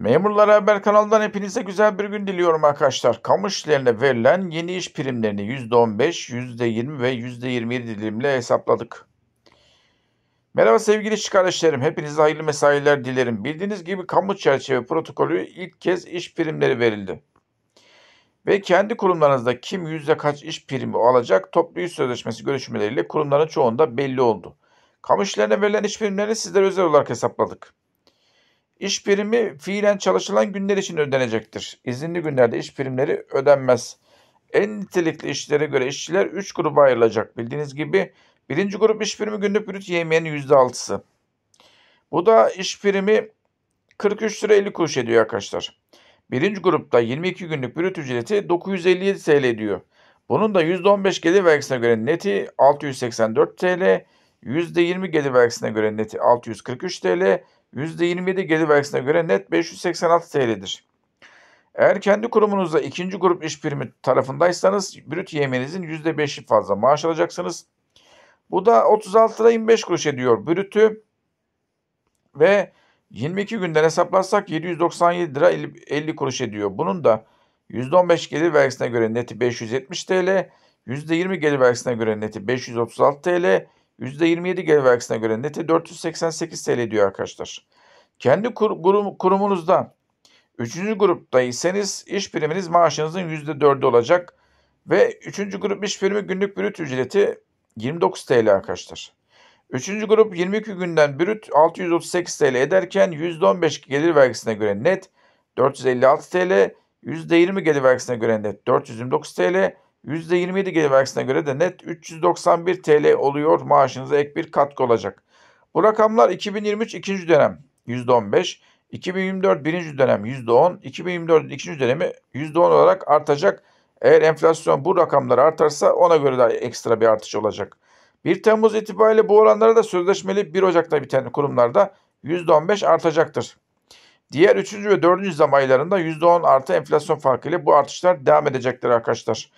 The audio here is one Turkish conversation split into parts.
Memurlara Haber kanalından hepinize güzel bir gün diliyorum arkadaşlar. Kamu işlerine verilen yeni iş primlerini %15, %20 ve %27 dilimle hesapladık. Merhaba sevgili iş kardeşlerim. Hepinize hayırlı mesailer dilerim. Bildiğiniz gibi kamu çerçeve protokolü ilk kez iş primleri verildi. Ve kendi kurumlarınızda kim yüzde kaç iş primi alacak toplu iş sözleşmesi görüşmeleriyle kurumların çoğunda belli oldu. Kamu işlerine verilen iş primlerini sizlere özel olarak hesapladık. İş primi fiilen çalışılan günler için ödenecektir. İzinli günlerde iş primleri ödenmez. En nitelikli işlere göre işçiler 3 gruba ayrılacak. Bildiğiniz gibi birinci grup iş primi günlük brüt yemeğinin %6'sı. Bu da iş primi 43 lira 50 kuruş ediyor arkadaşlar. Birinci grupta 22 günlük brüt ücreti 957 TL ediyor. Bunun da %15 gelir vergisine göre neti 684 TL, %20 gelir vergisine göre neti 643 TL, %27 gelir vergisine göre net 586 TL'dir. Eğer kendi kurumunuzda ikinci grup iş primi tarafındaysanız brüt yemeğinizin %5'i fazla maaş alacaksınız. Bu da 36 lira 25 kuruş ediyor brütü ve 22 günden hesaplarsak 797 lira 50 kuruş ediyor. Bunun da %15 gelir vergisine göre neti 570 TL, %20 gelir vergisine göre neti 536 TL, %27 gelir vergisine göre neti 488 TL diyor arkadaşlar. Kendi kur, kurum, kurumunuzda 3. gruptaysanız iş priminiz maaşınızın %4'ü olacak. Ve 3. grup iş primi günlük brüt ücreti 29 TL arkadaşlar. 3. grup 22 günden brüt 638 TL ederken %15 gelir vergisine göre net 456 TL, %20 gelir vergisine göre net 429 TL, %27 gelir vergisine göre de net 391 TL oluyor maaşınıza ek bir katkı olacak. Bu rakamlar 2023 ikinci dönem %15, 2024 birinci dönem %10, 2024 ikinci dönemi %10 olarak artacak. Eğer enflasyon bu rakamları artarsa ona göre de ekstra bir artış olacak. 1 Temmuz itibariyle bu oranlara da sözleşmeli 1 Ocak'ta biten kurumlarda %15 artacaktır. Diğer 3. ve 4. zam aylarında %10 artı enflasyon farkıyla bu artışlar devam edecektir arkadaşlar.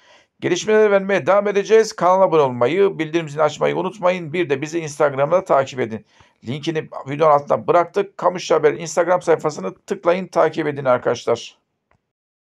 Gelişmeleri vermeye devam edeceğiz. Kanala abone olmayı, bildirim zilini açmayı unutmayın. Bir de bizi Instagram'da takip edin. Linkini videonun altında bıraktık. Kamış Haber Instagram sayfasını tıklayın, takip edin arkadaşlar.